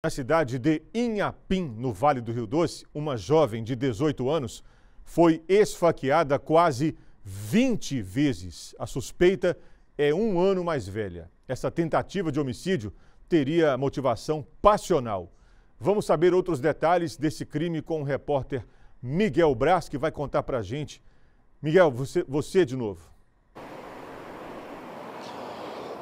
Na cidade de Inhapim, no Vale do Rio Doce, uma jovem de 18 anos foi esfaqueada quase 20 vezes. A suspeita é um ano mais velha. Essa tentativa de homicídio teria motivação passional. Vamos saber outros detalhes desse crime com o repórter Miguel Brás, que vai contar pra gente. Miguel, você, você de novo.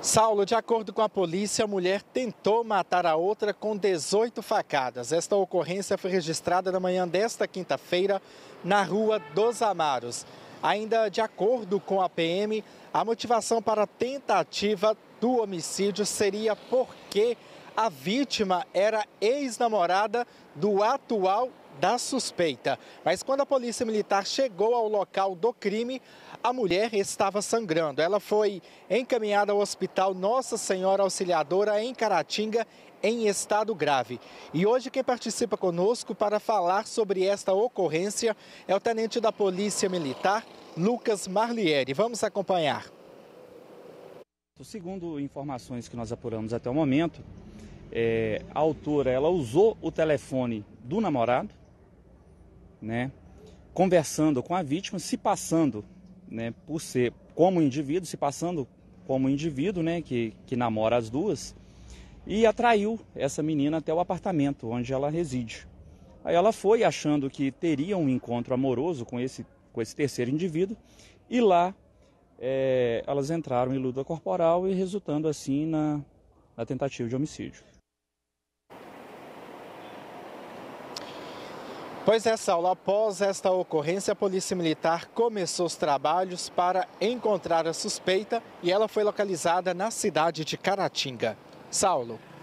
Saulo, de acordo com a polícia, a mulher tentou matar a outra com 18 facadas. Esta ocorrência foi registrada na manhã desta quinta-feira na Rua dos Amaros. Ainda de acordo com a PM, a motivação para a tentativa do homicídio seria porque a vítima era ex-namorada do atual da suspeita. Mas quando a polícia militar chegou ao local do crime, a mulher estava sangrando. Ela foi encaminhada ao hospital Nossa Senhora Auxiliadora em Caratinga em estado grave. E hoje quem participa conosco para falar sobre esta ocorrência é o tenente da Polícia Militar, Lucas Marlieri. Vamos acompanhar. Segundo informações que nós apuramos até o momento, é, a autora ela usou o telefone do namorado né, conversando com a vítima, se passando né, por ser como indivíduo, se passando como indivíduo né, que, que namora as duas, e atraiu essa menina até o apartamento onde ela reside. Aí ela foi achando que teria um encontro amoroso com esse, com esse terceiro indivíduo, e lá é, elas entraram em luta corporal e resultando assim na, na tentativa de homicídio. Pois é, Saulo, após esta ocorrência, a Polícia Militar começou os trabalhos para encontrar a suspeita e ela foi localizada na cidade de Caratinga. Saulo.